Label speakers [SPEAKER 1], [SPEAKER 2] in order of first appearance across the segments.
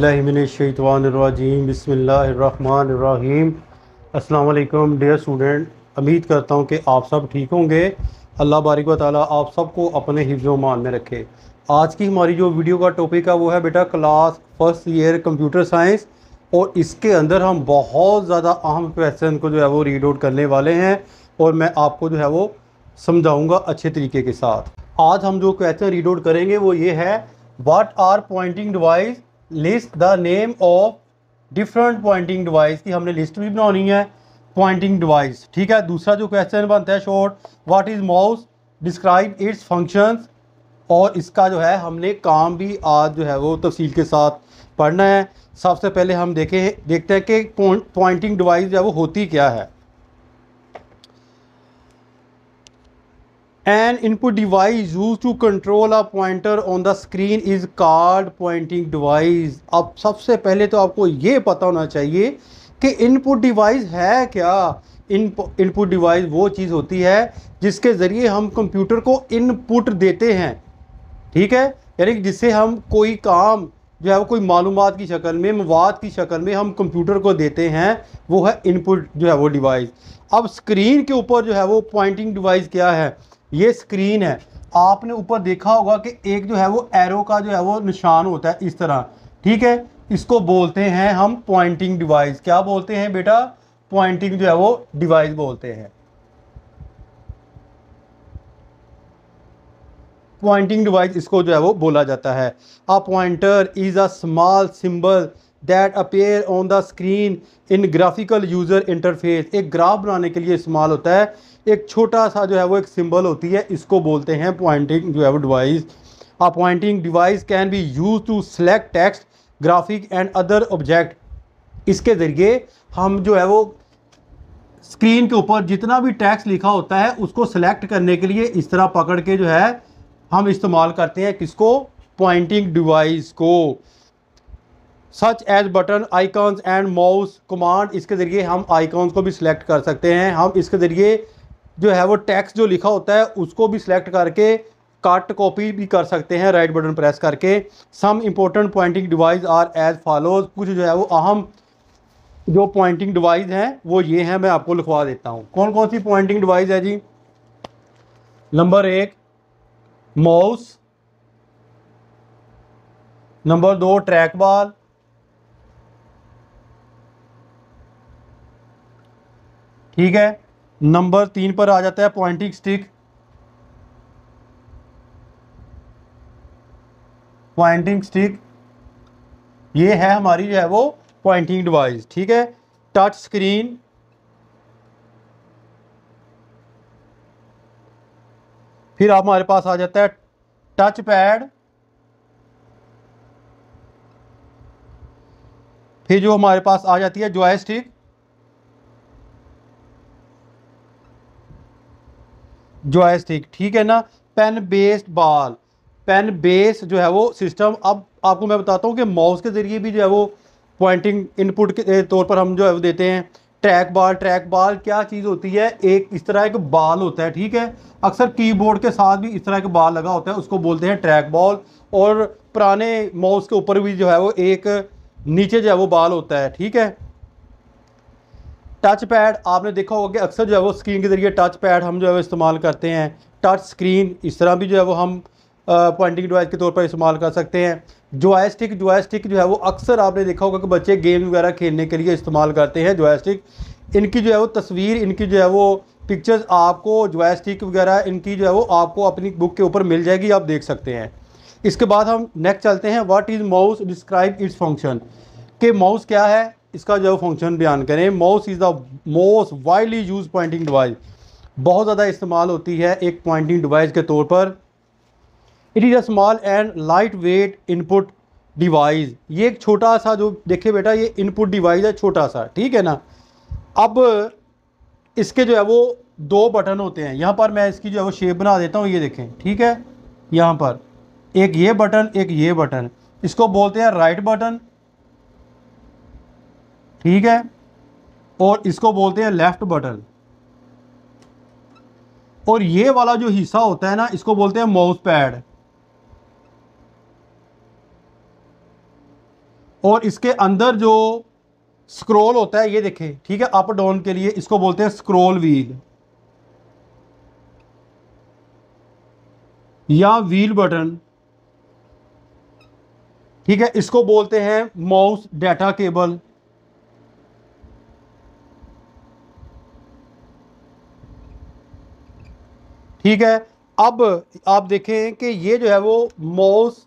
[SPEAKER 1] अज़बिल्लिमिनशैतवानरजीम बसमीम अल्लाम dear student उम्मीद करता हूँ कि आप सब ठीक होंगे अल्लाह बारिक व ताली आप सबको अपने मान में रखे आज की हमारी जो वीडियो का टॉपिक है वो है बेटा class first year computer science और इसके अंदर हम बहुत ज़्यादा अहम क्वेश्चन को जो है वो रीड आउट करने वाले हैं और मैं आपको जो है वो समझाऊँगा अच्छे तरीके के साथ आज हम जो क्वेश्चन रीड आउट करेंगे वो ये है what are pointing device list the name of different pointing device की हमने लिस्ट भी बनानी है पॉइंटिंग डिवाइस ठीक है दूसरा जो क्वेश्चन बनता है short what is mouse describe its functions और इसका जो है हमने काम भी आज जो है वो तफसील के साथ पढ़ना है सबसे पहले हम देखें देखते हैं कि पॉइंटिंग डिवाइस जो है वो होती क्या है An input device used to control a pointer on the screen is called pointing device. अब सबसे पहले तो आपको ये पता होना चाहिए कि इनपुट डिवाइस है क्या इनपुट डिवाइस वो चीज़ होती है जिसके ज़रिए हम कंप्यूटर को इनपुट देते हैं ठीक है यानी जिससे हम कोई काम जो है वो कोई मालूम की शक्ल में मवाद की शक्ल में हम कंप्यूटर को देते हैं वो है इनपुट जो है वो डिवाइस अब स्क्रीन के ऊपर जो है वो पॉइंटिंग डिवाइस क्या है ये स्क्रीन है आपने ऊपर देखा होगा कि एक जो है वो एरो का जो है वो निशान होता है इस तरह ठीक है इसको बोलते हैं हम पॉइंटिंग डिवाइस क्या बोलते हैं बेटा पॉइंटिंग जो है वो डिवाइस बोलते हैं पॉइंटिंग डिवाइस इसको जो है वो बोला जाता है a pointer is a small symbol that appear on the screen in graphical user interface एक ग्राफ बनाने के लिए इस्तेमाल होता है एक छोटा सा जो है वो एक सिंबल होती है इसको बोलते हैं पॉइंटिंग जो है वो device a pointing device can be use to select text graphic and other object इसके ज़रिए हम जो है वो स्क्रीन के ऊपर जितना भी टैक्स लिखा होता है उसको सेलेक्ट करने के लिए इस तरह पकड़ के जो है हम इस्तेमाल करते हैं किसको पॉइंटिंग डिवाइस को such as button icons and mouse command इसके ज़रिए हम आइकॉन्स को भी सिलेक्ट कर सकते हैं हम इसके ज़रिए जो है वो टैक्स जो लिखा होता है उसको भी सिलेक्ट करके कट कॉपी भी कर सकते हैं राइट बटन प्रेस करके some important pointing device are as follows कुछ जो है वो अहम जो पॉइंटिंग डिवाइस हैं वो ये हैं मैं आपको लिखवा देता हूँ कौन कौन सी पॉइंटिंग डिवाइस है जी नंबर एक माउस नंबर दो ट्रैक बॉल ठीक है नंबर तीन पर आ जाता है पॉइंटिंग स्टिक पॉइंटिंग स्टिक ये है हमारी जो है वो पॉइंटिंग डिवाइस ठीक है टच स्क्रीन फिर आप हमारे पास आ जाता है टच पैड फिर जो हमारे पास आ जाती है जॉयस्टिक जॉयस्टिक ठीक है ना pen based ball pen base जो है वो सिस्टम अब आपको मैं बताता हूँ कि माउस के ज़रिए भी जो है वो पॉइंटिंग इनपुट के तौर पर हम जो है वो देते हैं ट्रैक बाल ट्रैक बाल क्या चीज़ होती है एक इस तरह एक बाल होता है ठीक है अक्सर कीबोर्ड के साथ भी इस तरह एक बाल लगा होता है उसको बोलते हैं ट्रैक बॉल और पुराने माउस के ऊपर भी जो है वो एक नीचे जो है वो बाल होता है ठीक है टच पैड आपने देखा होगा कि अक्सर जो है वो स्क्रीन के ज़रिए टच पैड हम जो है वो इस्तेमाल करते हैं टच स्क्रीन इस तरह भी जो है वो हम पॉइंटिंग डिवाइस के तौर पर इस्तेमाल कर सकते हैं जॉयस्टिक जॉयस्टिक जो है वो अक्सर आपने देखा होगा कि बच्चे गेम वगैरह खेलने के लिए इस्तेमाल करते हैं जॉयस्टिक इनकी जो है वो तस्वीर इनकी जो है वो पिक्चर्स आपको जॉयस्टिक वगैरह इनकी जो है वो आपको अपनी बुक के ऊपर मिल जाएगी आप देख सकते हैं इसके बाद हम नेक्स्ट चलते हैं what is mouse describe its function के माउस क्या है इसका जो फंक्शन बयान करें mouse is the most widely use pointing device बहुत ज़्यादा इस्तेमाल होती है एक पॉइंटिंग डिवाइस के तौर पर it is a small and light weight input device ये एक छोटा सा जो देखिए बेटा ये इनपुट डिवाइस है छोटा सा ठीक है ना अब इसके जो है वो दो बटन होते हैं यहाँ पर मैं इसकी जो है वो शेप बना देता हूँ ये देखें ठीक है यहाँ पर एक ये बटन एक ये बटन इसको बोलते हैं राइट बटन ठीक है और इसको बोलते हैं लेफ़्ट बटन और ये वाला जो हिस्सा होता है ना इसको बोलते हैं माउस पैड और इसके अंदर जो स्क्रोल होता है ये देखें ठीक है अप डाउन के लिए इसको बोलते हैं स्क्रोल व्हील या व्हील बटन ठीक है इसको बोलते हैं माउस डाटा केबल ठीक है अब आप देखें कि ये जो है वो mouse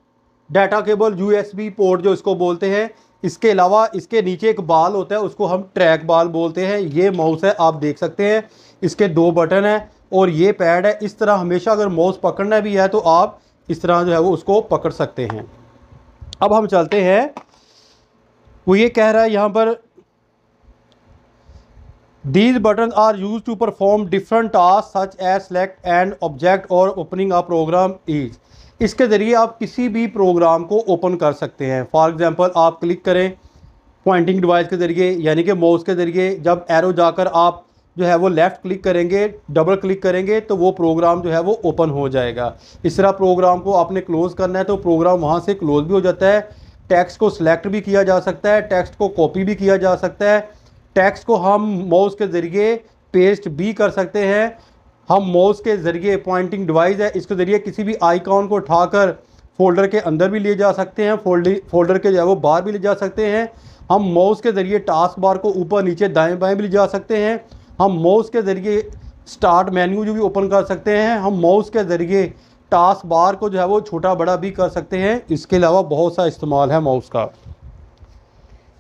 [SPEAKER 1] data cable U port जो इसको बोलते हैं इसके अलावा इसके नीचे एक बाल होता है उसको हम ट्रैक बाल बोलते हैं ये माउस है आप देख सकते हैं इसके दो बटन हैं और ये पैड है इस तरह हमेशा अगर माउस पकड़ना भी है तो आप इस तरह जो है वो उसको पकड़ सकते हैं अब हम चलते हैं वो ये कह रहा है यहाँ पर these buttons are use to perform different task such as select and object और ओपनिंग आ प्रोग्राम इज इसके ज़रिए आप किसी भी प्रोग्राम को ओपन कर सकते हैं फॉर एग्ज़ाम्पल आप क्लिक करें पॉइंटिंग डिवाइस के ज़रिए यानी कि माउस के ज़रिए जब एरो जाकर आप जो है वो लेफ़्ट क्लिक करेंगे डबल क्लिक करेंगे तो वो प्रोग्राम जो है वो ओपन हो जाएगा इस तरह प्रोग्राम को आपने क्लोज़ करना है तो प्रोग्राम वहाँ से क्लोज़ भी हो जाता है टेक्स्ट को सिलेक्ट भी किया जा सकता है टेक्स्ट को कॉपी भी किया जा सकता है टेक्स्ट को हम माउस के ज़रिए पेस्ट भी कर सकते हैं हम माउस के ज़रिए पॉइंटिंग डिवाइस है इसके ज़रिए किसी भी आइकॉन को उठाकर फोल्डर के अंदर भी ले जा सकते हैं फोल्डिंग फोल्डर के जो है वो बाहर भी ले जा सकते हैं हम माउस के ज़रिए टास्क बार को ऊपर नीचे दाएं बाएं भी ले जा सकते हैं हम माउस के ज़रिए स्टार्ट मेन्यू जो भी ओपन कर सकते हैं हम माउस के ज़रिए टास्क बार को जो है वो छोटा बड़ा भी कर सकते हैं इसके अलावा बहुत सा इस्तेमाल है माउस का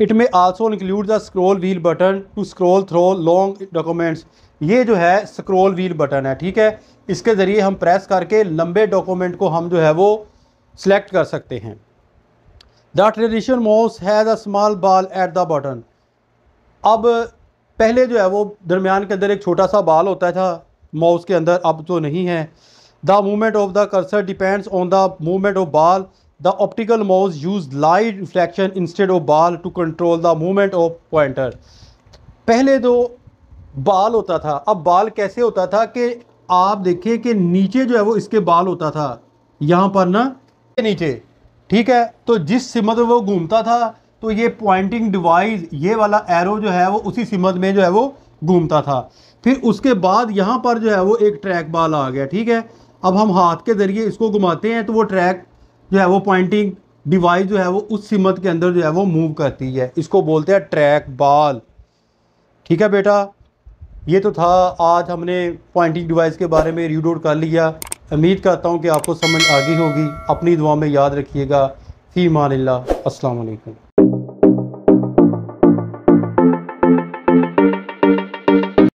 [SPEAKER 1] it may also include the scroll wheel button to scroll through long documents ये जो है स्क्रोल व्हील बटन है ठीक है इसके ज़रिए हम प्रेस करके लंबे डॉक्यूमेंट को हम जो है वो सिलेक्ट कर सकते हैं the tradition mouse has a small ball at the button अब पहले जो है वो दरमियान के अंदर एक छोटा सा बाल होता था माउस के अंदर अब तो नहीं है the movement of the cursor depends on the movement of ball The optical mouse used light reflection instead of ball to control the movement of pointer. पहले तो बाल होता था अब बाल कैसे होता था कि आप देखिए कि नीचे जो है वो इसके बाल होता था यहाँ पर ना नीचे ठीक है तो जिस सिमत वो घूमता था तो ये पॉइंटिंग डिवाइस ये वाला एरो जो है वो उसी सिमत में जो है वो घूमता था फिर उसके बाद यहाँ पर जो है वो एक ट्रैक बाल आ गया ठीक है अब हम हाथ के ज़रिए इसको घुमाते हैं तो वो ट्रैक जो है वो पॉइंटिंग डिवाइस जो है वो उस सीमत के अंदर जो है वो मूव करती है इसको बोलते हैं ट्रैक बॉल ठीक है बेटा ये तो था आज हमने पॉइंटिंग डिवाइस के बारे में रीड आउट कर लिया उम्मीद करता हूँ कि आपको समझ आ गई होगी अपनी दुआ में याद रखिएगा फ़ी मान अस्सलाम असलकम